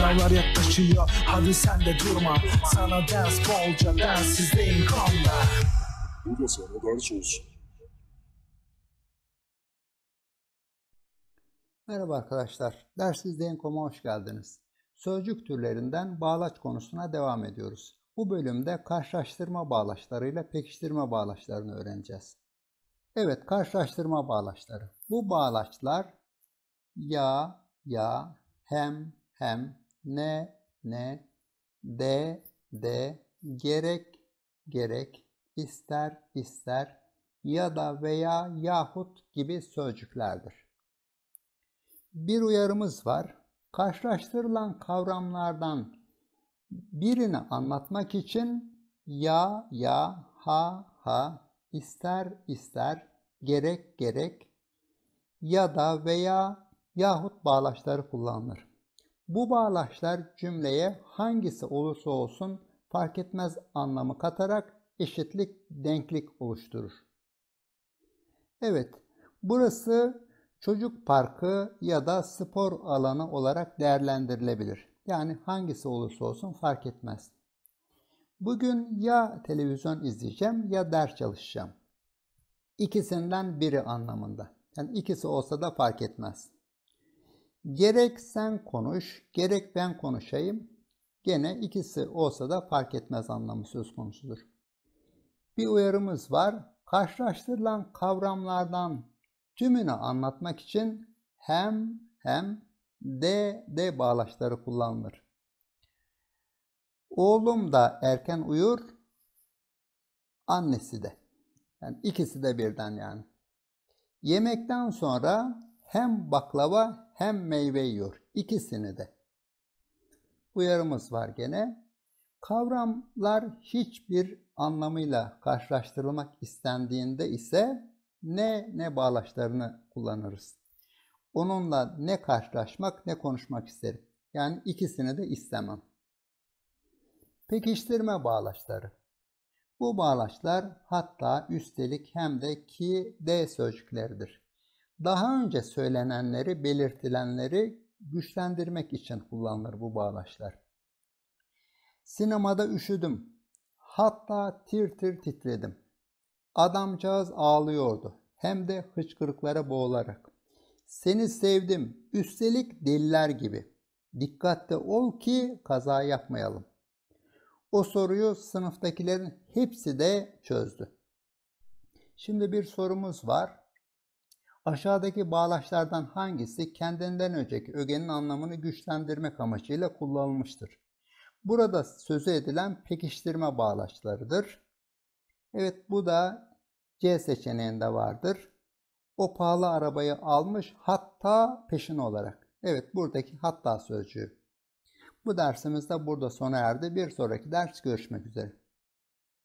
Sınavlar yaklaşıyor hadi sen de durma Sana ders bolca dersizdeyim kanla Bu da sana ders olsun Merhaba arkadaşlar, Dersizdeyin.com'a hoş geldiniz. Sözcük türlerinden bağlaç konusuna devam ediyoruz. Bu bölümde karşılaştırma bağlaçlarıyla pekiştirme bağlaçlarını öğreneceğiz. Evet, karşılaştırma bağlaçları. Bu bağlaçlar ya, ya, hem, hem, ne ne de de gerek gerek ister ister ya da veya yahut gibi sözcüklerdir. Bir uyarımız var. Karşılaştırılan kavramlardan birini anlatmak için ya ya ha ha ister ister gerek gerek ya da veya yahut bağlaçları kullanılır. Bu bağlaçlar cümleye hangisi olursa olsun fark etmez anlamı katarak eşitlik, denklik oluşturur. Evet, burası çocuk parkı ya da spor alanı olarak değerlendirilebilir. Yani hangisi olursa olsun fark etmez. Bugün ya televizyon izleyeceğim ya ders çalışacağım. İkisinden biri anlamında. Yani ikisi olsa da fark etmez. Gerek sen konuş, gerek ben konuşayım. Gene ikisi olsa da fark etmez anlamı söz konusudur. Bir uyarımız var. Karşılaştırılan kavramlardan tümünü anlatmak için hem hem de de bağlaçları kullanılır. Oğlum da erken uyur, annesi de. Yani ikisi de birden yani. Yemekten sonra hem baklava hem meyve yiyor. İkisini de. Uyarımız var gene. Kavramlar hiçbir anlamıyla karşılaştırılmak istendiğinde ise ne ne bağlaçlarını kullanırız. Onunla ne karşılaşmak ne konuşmak isterim. Yani ikisini de istemem. Pekiştirme bağlaçları. Bu bağlaçlar hatta üstelik hem de ki de sözcükleridir daha önce söylenenleri, belirtilenleri güçlendirmek için kullanılır bu bağlaçlar. Sinemada üşüdüm. Hatta tir tir titredim. Adamcağız ağlıyordu. Hem de hıçkırıklara boğularak. Seni sevdim. Üstelik deliler gibi. Dikkatli ol ki kaza yapmayalım. O soruyu sınıftakilerin hepsi de çözdü. Şimdi bir sorumuz var. Aşağıdaki bağlaçlardan hangisi kendinden önceki ögenin anlamını güçlendirmek amacıyla kullanılmıştır? Burada sözü edilen pekiştirme bağlaçlarıdır. Evet bu da C seçeneğinde vardır. O pahalı arabayı almış hatta peşin olarak. Evet buradaki hatta sözcüğü. Bu dersimiz de burada sona erdi. Bir sonraki ders görüşmek üzere.